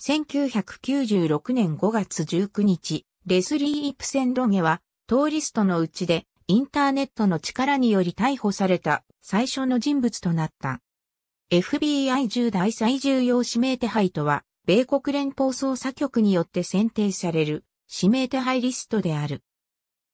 1996年5月19日、レスリー・イプセン・ロゲは、トーリストのうちで、インターネットの力により逮捕された最初の人物となった。FBI10 最重要指名手配とは、米国連邦捜査局によって選定される指名手配リストである。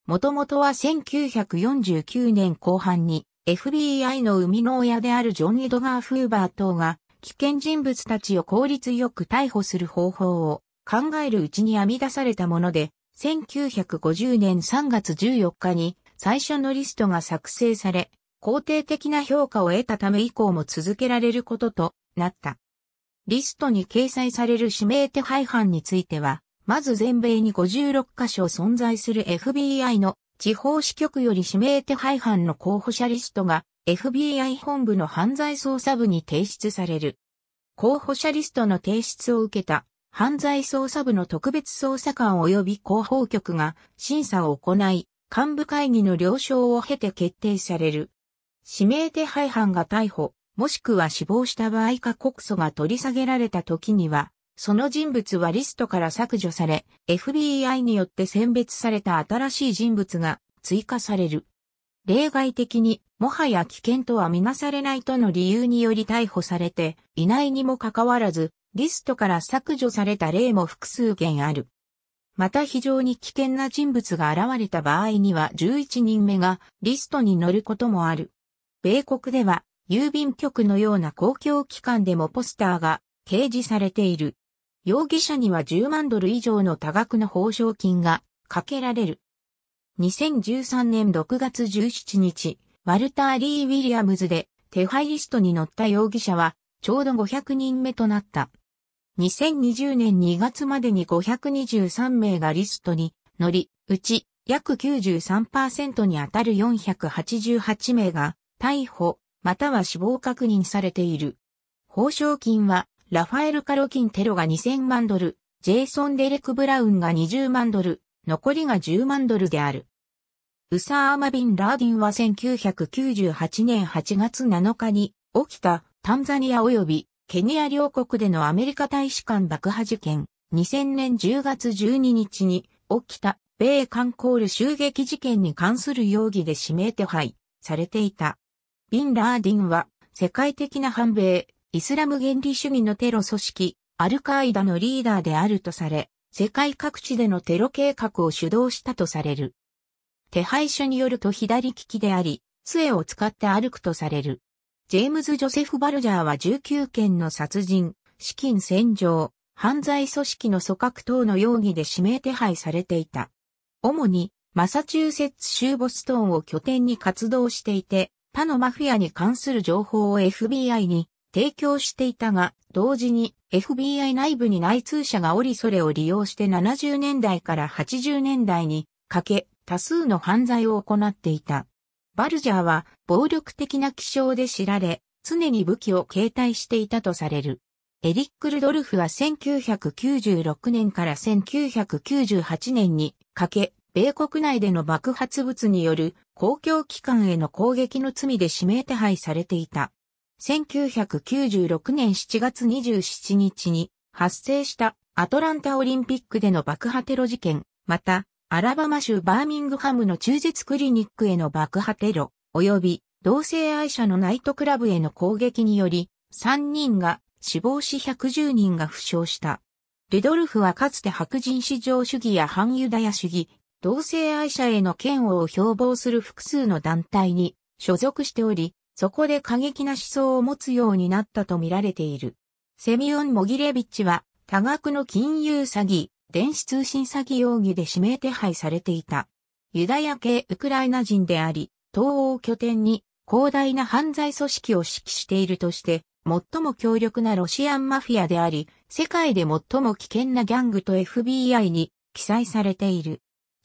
もともとは1949年後半に FBI の生みの親であるジョン・エドガー・フーバー等が危険人物たちを効率よく逮捕する方法を考えるうちに編み出されたもので、1950年3月14日に最初のリストが作成され、肯定的な評価を得たため以降も続けられることとなった。リストに掲載される指名手配犯については、まず全米に56カ所存在する FBI の地方支局より指名手配犯の候補者リストが FBI 本部の犯罪捜査部に提出される。候補者リストの提出を受けた犯罪捜査部の特別捜査官及び広報局が審査を行い、幹部会議の了承を経て決定される。指名手配犯が逮捕、もしくは死亡した場合か告訴が取り下げられた時には、その人物はリストから削除され、FBI によって選別された新しい人物が追加される。例外的に、もはや危険とはみなされないとの理由により逮捕されていないにもかかわらず、リストから削除された例も複数件ある。また非常に危険な人物が現れた場合には11人目がリストに乗ることもある。米国では郵便局のような公共機関でもポスターが掲示されている。容疑者には10万ドル以上の多額の報奨金がかけられる。2013年6月17日、ワルター・リー・ウィリアムズで手配リストに乗った容疑者は、ちょうど500人目となった。2020年2月までに523名がリストに乗り、うち約93%にあたる488名が逮捕または死亡確認されている。報奨金はラファエル・カロキン・テロが2000万ドル、ジェイソン・デレク・ブラウンが20万ドル、残りが10万ドルである。ウサーマ・ビン・ラーディンは1998年8月7日に起きたタンザニア及びケニア両国でのアメリカ大使館爆破事件、2000年10月12日に起きた米韓コール襲撃事件に関する容疑で指名手配されていた。ビン・ラーディンは世界的な反米、イスラム原理主義のテロ組織、アルカイダのリーダーであるとされ、世界各地でのテロ計画を主導したとされる。手配書によると左利きであり、杖を使って歩くとされる。ジェームズ・ジョセフ・バルジャーは19件の殺人、資金洗浄、犯罪組織の組閣等の容疑で指名手配されていた。主に、マサチューセッツ州ボストンを拠点に活動していて、他のマフィアに関する情報を FBI に提供していたが、同時に FBI 内部に内通者がおりそれを利用して70年代から80年代にかけ多数の犯罪を行っていた。バルジャーは暴力的な気象で知られ、常に武器を携帯していたとされる。エリック・ルドルフは1996年から1998年にかけ、米国内での爆発物による公共機関への攻撃の罪で指名手配されていた。1996年7月27日に発生したアトランタオリンピックでの爆破テロ事件、また、アラバマ州バーミングハムの中絶クリニックへの爆破テロ、及び同性愛者のナイトクラブへの攻撃により、3人が死亡し110人が負傷した。ルドルフはかつて白人至上主義や反ユダヤ主義、同性愛者への嫌悪を標榜する複数の団体に所属しており、そこで過激な思想を持つようになったと見られている。セミオン・モギレビッチは多額の金融詐欺、電子通信詐欺容疑で指名手配されていた。ユダヤ系ウクライナ人であり、東欧拠点に広大な犯罪組織を指揮しているとして、最も強力なロシアンマフィアであり、世界で最も危険なギャングと FBI に記載されている。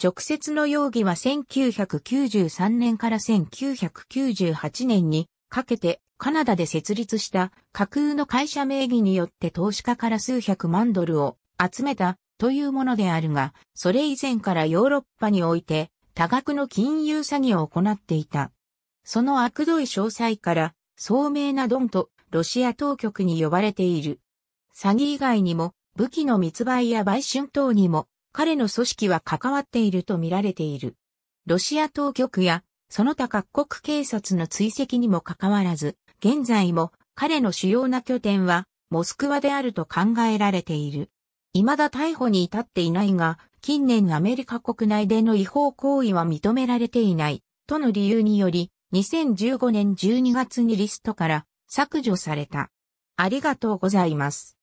直接の容疑は1993年から1998年にかけてカナダで設立した架空の会社名義によって投資家から数百万ドルを集めたというものであるが、それ以前からヨーロッパにおいて多額の金融詐欺を行っていた。その悪どい詳細から聡明なドンとロシア当局に呼ばれている。詐欺以外にも武器の密売や売春等にも彼の組織は関わっていると見られている。ロシア当局やその他各国警察の追跡にもかかわらず、現在も彼の主要な拠点はモスクワであると考えられている。未だ逮捕に至っていないが、近年アメリカ国内での違法行為は認められていない、との理由により、2015年12月にリストから削除された。ありがとうございます。